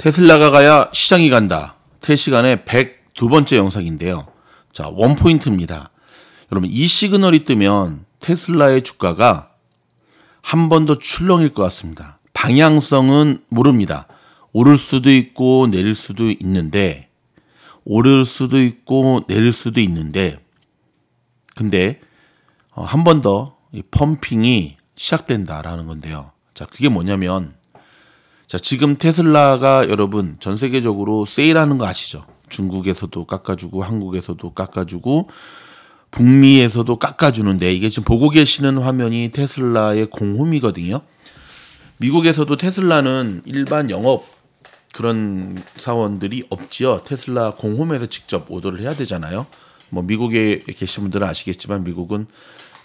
테슬라가 가야 시장이 간다. 테시간의 그 102번째 영상인데요. 자, 원포인트입니다. 여러분, 이 시그널이 뜨면 테슬라의 주가가 한 번 더 출렁일 것 같습니다. 방향성은 모릅니다. 오를 수도 있고 내릴 수도 있는데, 오를 수도 있고 내릴 수도 있는데, 근데 어, 한 번 더 펌핑이 시작된다라는 건데요. 자, 그게 뭐냐면, 자, 지금 테슬라가 여러분 전 세계적으로 세일하는 거 아시죠? 중국에서도 깎아주고 한국에서도 깎아주고 북미에서도 깎아주는데 이게 지금 보고 계시는 화면이 테슬라의 공홈이거든요. 미국에서도 테슬라는 일반 영업 그런 사원들이 없지요. 테슬라 공홈에서 직접 오더를 해야 되잖아요. 뭐 미국에 계신 분들은 아시겠지만 미국은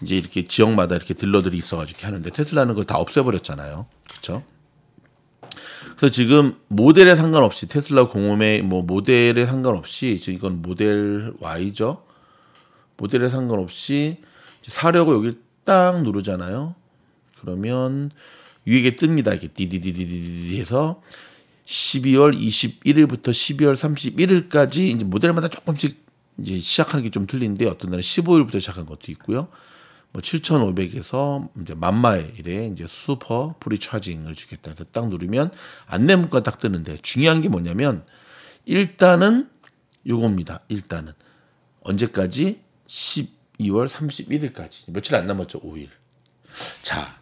이제 이렇게 지역마다 이렇게 딜러들이 있어가지고 하는데 테슬라는 그걸 다 없애버렸잖아요. 그렇죠? 그래서 지금 모델에 상관없이 테슬라 공홈의 뭐 모델에 상관없이 지금 이건 모델 Y죠. 모델에 상관없이 사려고 여기 딱 누르잖아요. 그러면 위에 뜹니다. 이렇게 디디디디디디 해서 12월 21일부터 12월 31일까지 이제 모델마다 조금씩 이제 시작하는 게 좀 틀린데 어떤 날은 15일부터 시작한 것도 있고요. 뭐 7,500에서 이제 만마일에 이제 슈퍼 프리차징을 주겠다 해서 딱 누르면 안내문과 딱 뜨는데 중요한 게 뭐냐면 일단은 요겁니다. 일단은 언제까지 12월 31일까지 며칠 안 남았죠. 5일. 자.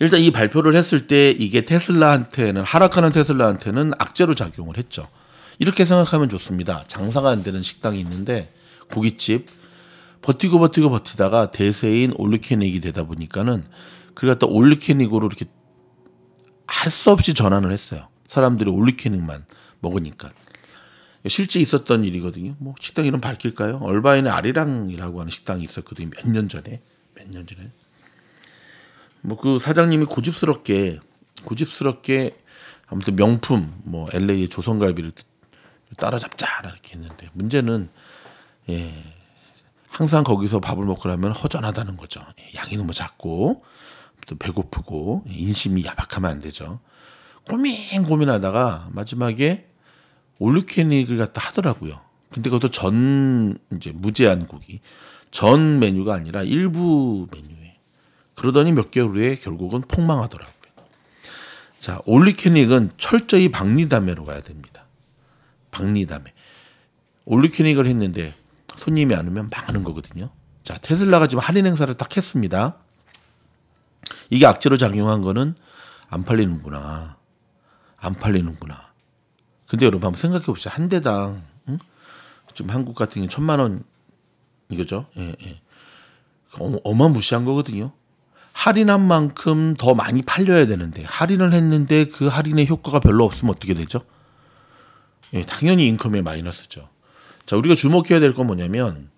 일단 이 발표를 했을 때 이게 테슬라한테는 하락하는 테슬라한테는 악재로 작용을 했죠. 이렇게 생각하면 좋습니다. 장사가 안 되는 식당이 있는데 고깃집 버티고 버티고 버티다가 대세인 올리케닉이 되다 보니까는 그가 갖다 올리케닉으로 이렇게 할 수 없이 전환을 했어요. 사람들이 올리케닉만 먹으니까. 실제 있었던 일이거든요. 뭐 식당 이름 밝힐까요? 얼바인의 아리랑이라고 하는 식당이 있었거든요. 몇 년 전에. 몇 년 전에. 뭐그 사장님이 고집스럽게 고집스럽게 아무튼 명품 뭐 LA의 조선갈비를 따라잡자 이렇 했는데 문제는 예 항상 거기서 밥을 먹고 나면 허전하다는 거죠. 양이 너무 작고 또 배고프고 인심이 야박하면 안 되죠. 고민 고민하다가 마지막에 올리케닉을 갖다 하더라고요. 근데 그것도 전 이제 무제한 고기 전 메뉴가 아니라 일부 메뉴에 그러더니 몇 개월 후에 결국은 폭망하더라고요. 자 올리케닉은 철저히 박리담회로 가야 됩니다. 박리담회 올리케닉을 했는데 손님이 안 오면 망하는 거거든요. 자, 테슬라가 지금 할인 행사를 딱 했습니다. 이게 악재로 작용한 거는 안 팔리는구나. 안 팔리는구나. 근데 여러분 한번 생각해 봅시다. 한 대당 응? 지금 한국 같은 경우 천만 원 이거죠. 예, 예. 어, 어마무시한 거거든요. 할인한 만큼 더 많이 팔려야 되는데 할인을 했는데 그 할인의 효과가 별로 없으면 어떻게 되죠? 예, 당연히 인컴에 마이너스죠. 자, 우리가 주목해야 될 건 뭐냐면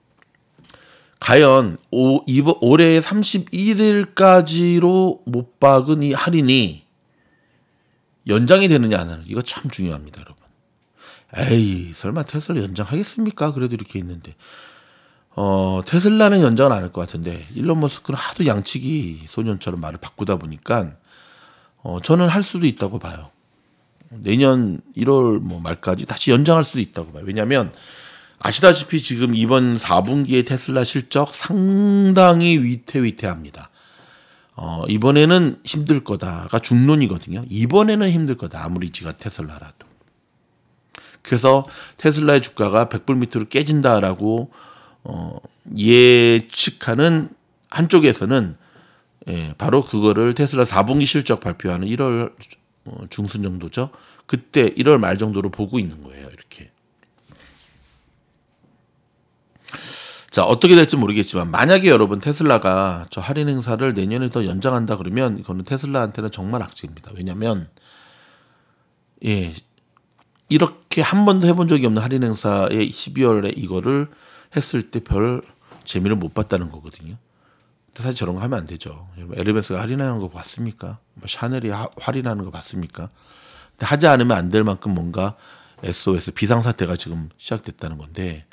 과연 오, 이번 올해 31일까지로 못 박은 이 할인이 연장이 되느냐 안 하느냐 이거 참 중요합니다, 여러분. 에이, 설마 테슬라 연장하겠습니까? 그래도 이렇게 있는데. 어, 테슬라는 연장은 안 할 것 같은데 일론 머스크는 하도 양치기 소년처럼 말을 바꾸다 보니까 어, 저는 할 수도 있다고 봐요. 내년 1월 뭐 말까지 다시 연장할 수도 있다고 봐요. 왜냐하면 아시다시피 지금 이번 4분기의 테슬라 실적 상당히 위태위태합니다. 어, 이번에는 힘들 거다가 중론이거든요. 이번에는 힘들 거다. 아무리 지가 테슬라라도. 그래서 테슬라의 주가가 100불 밑으로 깨진다라고 어, 예측하는 한쪽에서는 예, 바로 그거를 테슬라 4분기 실적 발표하는 1월 어, 중순 정도죠. 그때 1월 말 정도로 보고 있는 거예요. 이렇게. 자 어떻게 될지 모르겠지만 만약에 여러분 테슬라가 저 할인 행사를 내년에 더 연장한다 그러면 이거는 테슬라한테는 정말 악재입니다. 왜냐면예 이렇게 한 번도 해본 적이 없는 할인 행사에 12월에 이거를 했을 때 별 재미를 못 봤다는 거거든요. 근데 사실 저런 거 하면 안 되죠. 엘리베이스가 할인하는 거 봤습니까? 뭐 샤넬이 하, 할인하는 거 봤습니까? 근데 하지 않으면 안 될 만큼 뭔가 SOS 비상사태가 지금 시작됐다는 건데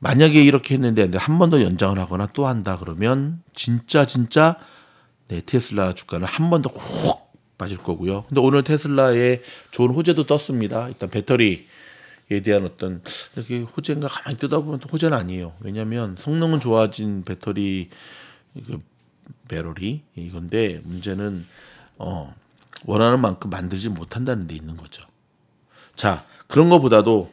만약에 이렇게 했는데 한 번 더 연장을 하거나 또 한다 그러면 진짜 진짜 네, 테슬라 주가는 한 번더훅 빠질 거고요. 근데 오늘 테슬라에 좋은 호재도 떴습니다. 일단 배터리에 대한 어떤 이렇게 호재인가 가만히 뜯어보면 또 호재는 아니에요. 왜냐하면 성능은 좋아진 배터리 그 배럴이 이건데 문제는 어 원하는 만큼 만들지 못한다는 데 있는 거죠. 자 그런 거보다도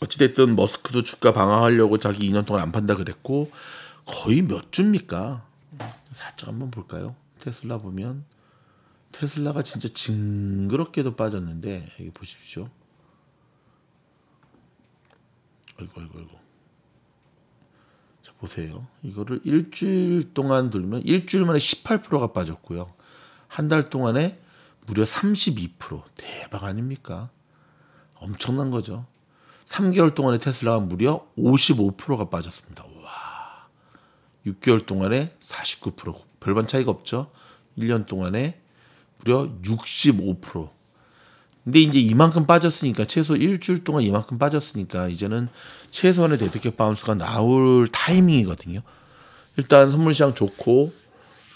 어찌됐든 머스크도 주가 방어하려고 자기 2년 동안 안 판다 그랬고 거의 몇 주입니까? 살짝 한번 볼까요? 테슬라 보면 테슬라가 진짜 징그럽게도 빠졌는데 여기 보십시오. 아이고 아이고 아이고. 자 보세요. 이거를 일주일 동안 돌면 일주일 만에 18%가 빠졌고요. 한 달 동안에 무려 32% 대박 아닙니까? 엄청난 거죠. 3개월 동안에 테슬라가 무려 55%가 빠졌습니다. 와. 6개월 동안에 49% 별반 차이가 없죠. 1년 동안에 무려 65%. 근데 이제 이만큼 빠졌으니까 최소 일주일 동안 이만큼 빠졌으니까 이제는 최소한의 데드캡 바운스가 나올 타이밍이거든요. 일단 선물 시장 좋고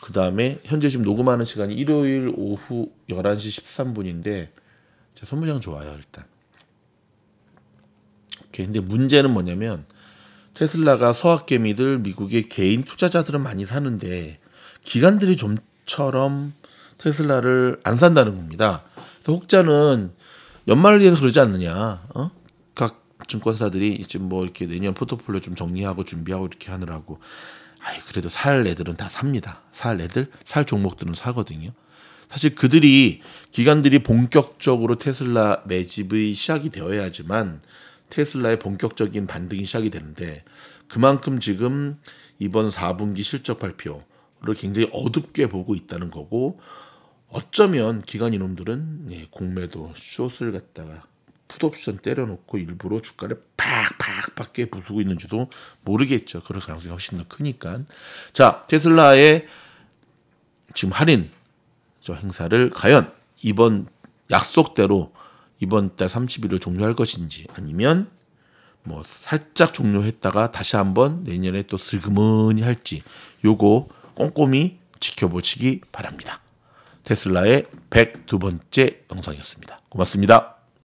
그다음에 현재 지금 녹음하는 시간이 일요일 오후 11시 13분인데 자, 선물 시장 좋아요, 일단. 이렇 근데 문제는 뭐냐면 테슬라가 서학개미들 미국의 개인 투자자들은 많이 사는데 기관들이 좀처럼 테슬라를 안 산다는 겁니다. 그래서 혹자는 연말을 위해서 그러지 않느냐. 어? 각 증권사들이 지금 뭐 이렇게 내년 포트폴리오 좀 정리하고 준비하고 이렇게 하느라고. 아이 그래도 살 애들은 다 삽니다. 살 애들, 살 종목들은 사거든요. 사실 그들이 기관들이 본격적으로 테슬라 매집의 시작이 되어야지만 테슬라의 본격적인 반등이 시작이 되는데 그만큼 지금 이번 4분기 실적 발표를 굉장히 어둡게 보고 있다는 거고 어쩌면 기관 이놈들은 예, 공매도 숏을 갖다가 풋옵션 때려놓고 일부러 주가를 팍팍 밖에 부수고 있는지도 모르겠죠. 그럴 가능성이 훨씬 더 크니까. 자, 테슬라의 지금 할인 저 행사를 과연 이번 약속대로 이번 달 30일로 종료할 것인지 아니면 뭐 살짝 종료했다가 다시 한번 내년에 또 슬그머니 할지 요거 꼼꼼히 지켜보시기 바랍니다. 테슬라의 102번째 영상이었습니다. 고맙습니다.